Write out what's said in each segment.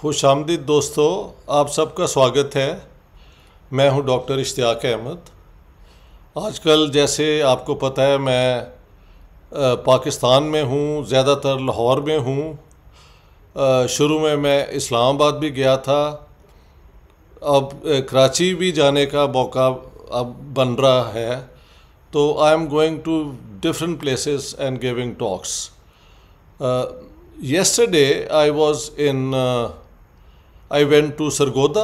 खुश आमदीद दोस्तों आप सबका स्वागत है मैं हूं डॉक्टर इश्तियाक अहमद आजकल जैसे आपको पता है मैं पाकिस्तान में हूं ज़्यादातर लाहौर में हूं शुरू में मैं इस्लामाबाद भी गया था अब कराची भी जाने का मौका अब बन रहा है तो I am going to different places and giving talks yesterday I was in uh, I went to Sargodha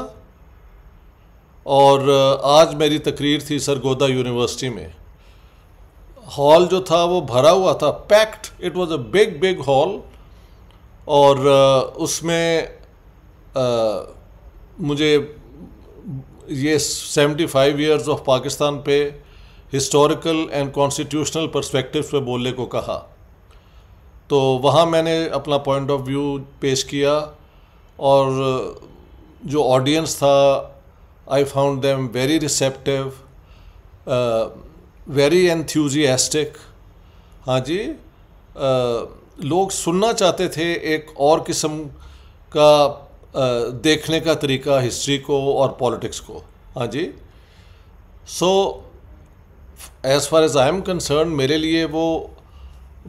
और uh, आज मेरी तकरीर थी सरगोदा यूनिवर्सिटी में हॉल जो था वो भरा हुआ था packed it was a big big hall और uh, उसमें आ, uh, मुझे ये seventy five years of Pakistan पे हिस्टोरिकल एंड कॉन्स्टिट्यूशनल परस्पेक्टिव पे बोलने को कहा तो वहाँ मैंने अपना पॉइंट ऑफ व्यू पेश किया और जो ऑडियंस था I found them very receptive very enthusiastic हाँ जी uh, लोग सुनना चाहते थे एक और किस्म का uh, देखने का तरीका हिस्ट्री को और पॉलिटिक्स को हाँ जी so as far as I am concerned मेरे लिए वो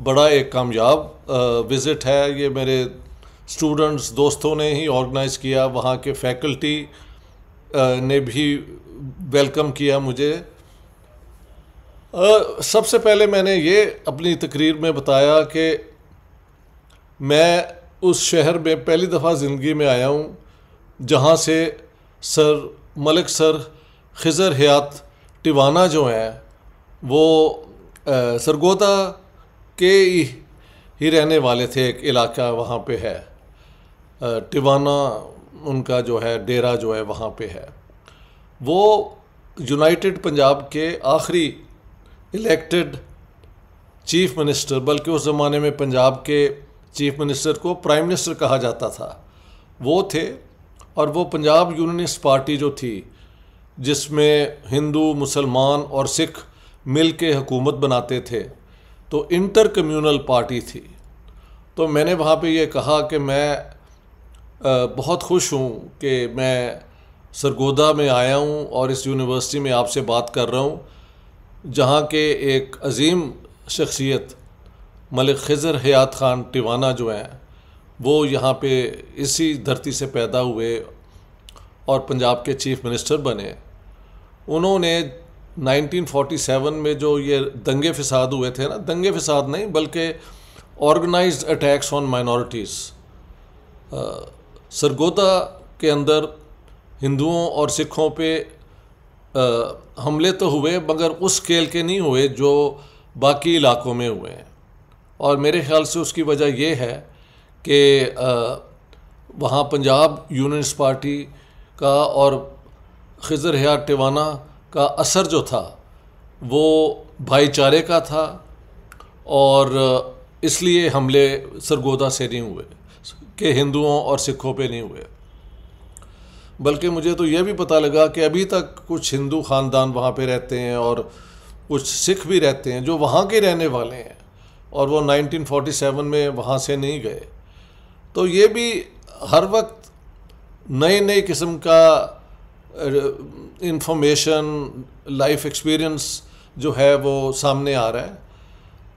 बड़ा एक कामयाब विज़िट है ये मेरे स्टूडेंट्स दोस्तों ने ही ऑर्गेनाइज़ किया वहाँ के फैकल्टी ने भी वेलकम किया मुझे सबसे पहले मैंने ये अपनी तकरीर में बताया कि मैं उस शहर में पहली दफ़ा ज़िंदगी में आया हूँ जहाँ से सर मलिक सर खज़र हयात टिवाना जो हैं वो सरगोदा के ही रहने वाले थे एक इलाका वहाँ पे है टिवाना उनका जो है डेरा जो है वहाँ पे है वो यूनाइटेड पंजाब के आखिरी इलेक्टेड चीफ मिनिस्टर बल्कि उस ज़माने में पंजाब के चीफ मिनिस्टर को प्राइम मिनिस्टर कहा जाता था वो थे और वो पंजाब यूनिस्ट पार्टी जो थी जिसमें हिंदू मुसलमान और सिख मिल के हकूमत बनाते थे तो इंटर कम्यूनल पार्टी थी तो मैंने वहाँ पे ये कहा कि मैं बहुत खुश हूँ कि मैं सरगोदा में आया हूँ और इस यूनिवर्सिटी में आपसे बात कर रहा हूँ जहाँ के एक अजीम शख्सियत मलिक खज़र हयात ख़ान टिवाना जो हैं वो यहाँ पे इसी धरती से पैदा हुए और पंजाब के चीफ़ मिनिस्टर बने उन्होंने 1947 में जो ये दंगे फसाद हुए थे ना दंगे फसाद नहीं बल्कि organised attacks on minorities Sargodha के अंदर हिंदुओं और सिखों पे आ, हमले तो हुए मगर उस स्केल के नहीं हुए जो बाकी इलाकों में हुए हैं और मेरे ख्याल से उसकी वजह यह है कि वहाँ पंजाब यूनिस्ट पार्टी का और खजर हया टिवाना का असर जो था वो भाईचारे का था और इसलिए हमले सरगोदा से नहीं हुए के हिंदुओं और सिखों पे नहीं हुए बल्कि मुझे तो यह भी पता लगा कि अभी तक कुछ हिंदू ख़ानदान वहाँ पे रहते हैं और कुछ सिख भी रहते हैं जो वहाँ के रहने वाले हैं और वो 1947 में वहाँ से नहीं गए तो ये भी हर वक्त नए नए किस्म का इंफॉर्मेशन लाइफ एक्सपीरियंस जो है वो सामने आ रहा है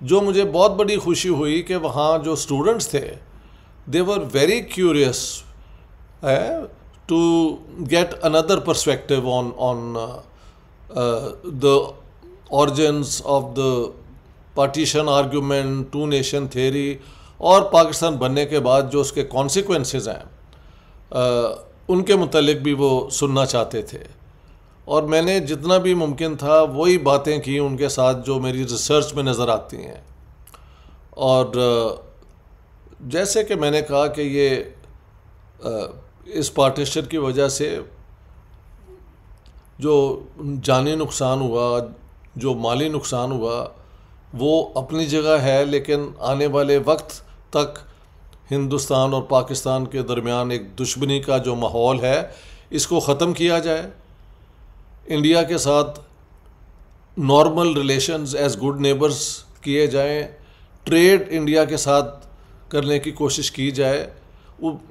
जो मुझे बहुत बड़ी खुशी हुई कि वहाँ जो स्टूडेंट्स थे they were very curious uh, to get another perspective on on uh, uh, the origins of the partition argument, two nation theory और पाकिस्तान बनने के बाद जो उसके कॉन्सिक्वेंसेस हैं उनके मतलब भी वो सुनना चाहते थे और मैंने जितना भी मुमकिन था वही बातें की उनके साथ जो मेरी रिसर्च में नज़र आती हैं और जैसे कि मैंने कहा कि ये इस पार्टनरशिप की वजह से जो जानी नुकसान हुआ जो माली नुकसान हुआ वो अपनी जगह है लेकिन आने वाले वक्त तक हिंदुस्तान और पाकिस्तान के दरमियान एक दुश्मनी का जो माहौल है इसको ख़त्म किया जाए इंडिया के साथ normal relations as good neighbours किए जाएं ट्रेड इंडिया के साथ करने की कोशिश की जाए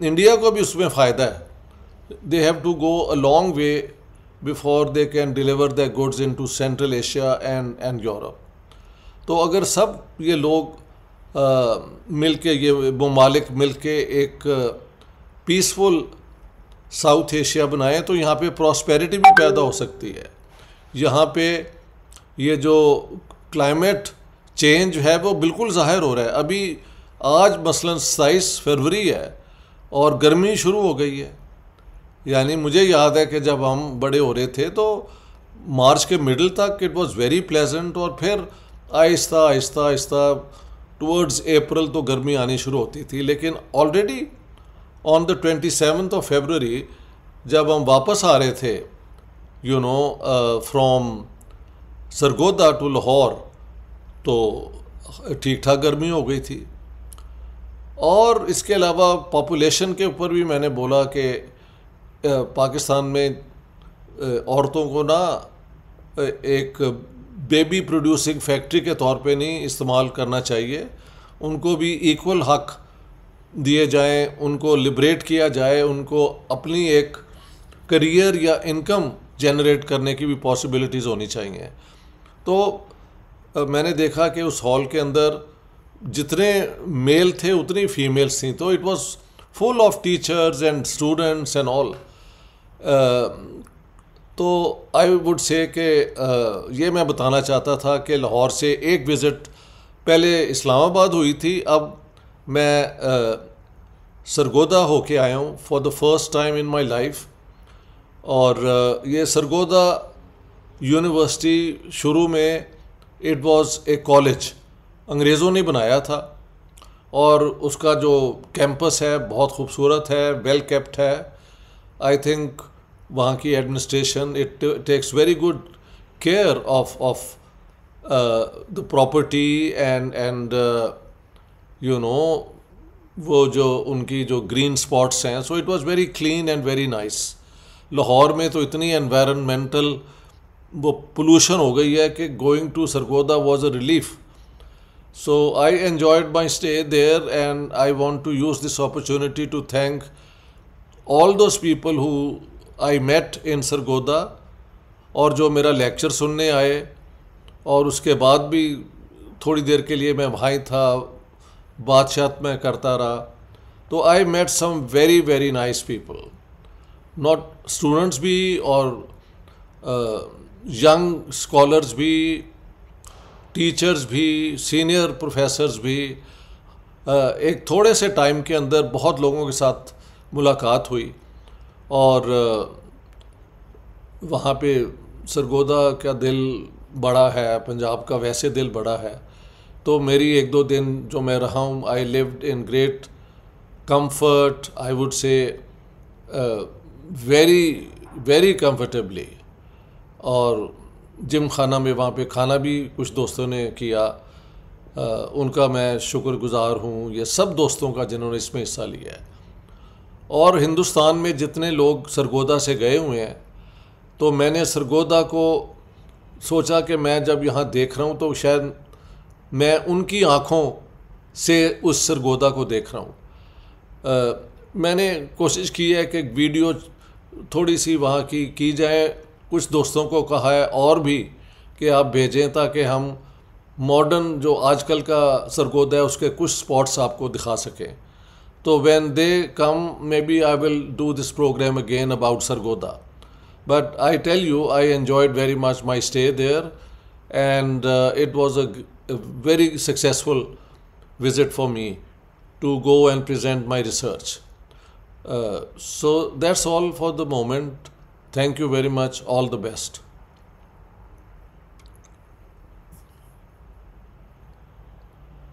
इंडिया को भी उसमें फ़ायदा है they have to go a long way before they can deliver the goods into central Asia and and Europe तो अगर सब ये लोग मिल के ये ममालिक मिल के एक पीसफुल साउथ एशिया बनाएं तो यहाँ पे प्रॉस्पेरिटी भी पैदा हो सकती है यहाँ पे ये जो क्लाइमेट चेंज है वो बिल्कुल ज़ाहिर हो रहा है अभी आज मसलन सताईस फरवरी है और गर्मी शुरू हो गई है यानी मुझे याद है कि जब हम बड़े हो रहे थे तो मार्च के मिडल तक इट वॉज़ वेरी प्लेजेंट और फिर आहिस्ता आहिस्ता आहिस्ता टूवर्ड्स अप्रैल तो गर्मी आनी शुरू होती थी लेकिन already on the twenty seven of February जब हम वापस आ रहे थे you know from Sargodha to Lahore तो ठीक ठाक गर्मी हो गई थी और इसके अलावा पॉपुलेशन के ऊपर भी मैंने बोला कि पाकिस्तान में औरतों को ना एक बेबी प्रोड्यूसिंग फैक्ट्री के तौर पे नहीं इस्तेमाल करना चाहिए उनको भी इक्वल हक दिए जाएं उनको लिबरेट किया जाए उनको अपनी एक करियर या इनकम जनरेट करने की भी पॉसिबिलिटीज़ होनी चाहिए तो मैंने देखा कि उस हॉल के अंदर जितने मेल थे उतनी फीमेल्स थी तो it was full of teachers and students and all तो आई वुड से कि ये मैं बताना चाहता था कि लाहौर से एक विज़िट पहले इस्लामाबाद हुई थी अब मैं uh, सरगोदा होके आया हूँ for the first time in my life और ये सरगोदा यूनिवर्सिटी शुरू में इट वाज ए कॉलेज अंग्रेज़ों ने बनाया था और उसका जो कैंपस है बहुत खूबसूरत है वेल कैप्ट है आई थिंक वहाँ की administration it takes very good care of of the property and and you know वो जो उनकी जो ग्रीन स्पॉट्स हैं so it was very clean and very nice Lahore में तो इतनी एनवायरमेंटल वो पोल्यूशन हो गई है कि going to Sargodha was a relief So I enjoyed my stay there, and I want to use this opportunity to thank all those people who I met in Sargoda और जो मेरा लेक्चर सुनने आए और उसके बाद भी थोड़ी देर के लिए मैं वहीं था बातचीत में करता रहा तो I met some very very nice people not students भी और यंग uh, स्कॉलर्स भी टीचर्स भी सीनियर प्रोफेसर्स भी एक थोड़े से टाइम के अंदर बहुत लोगों के साथ मुलाकात हुई और वहाँ पे सरगोदा का दिल बड़ा है पंजाब का वैसे दिल बड़ा है तो मेरी एक दो दिन जो मैं रहा हूँ I lived in great comfort I would say very very comfortably और जिम खाना में वहाँ पे खाना भी कुछ दोस्तों ने किया आ, उनका मैं शुक्रगुज़ार हूँ ये सब दोस्तों का जिन्होंने इसमें हिस्सा लिया है और हिंदुस्तान में जितने लोग सरगोदा से गए हुए हैं तो मैंने सरगोदा को सोचा कि मैं जब यहाँ देख रहा हूँ तो शायद मैं उनकी आँखों से उस सरगोदा को देख रहा हूँ मैंने कोशिश की है कि वीडियो थोड़ी सी वहाँ की की जाए कुछ दोस्तों को कहा है और भी कि आप भेजें ताकि हम मॉडर्न जो आजकल का सरगोद है उसके कुछ स्पॉट्स आपको दिखा सकें तो when they come maybe I will do this programme again about Sargodha but I tell you I enjoyed very much my stay there and it was a very successful visit for me to go and present my research so that's all for the moment Thank you very much. All the best.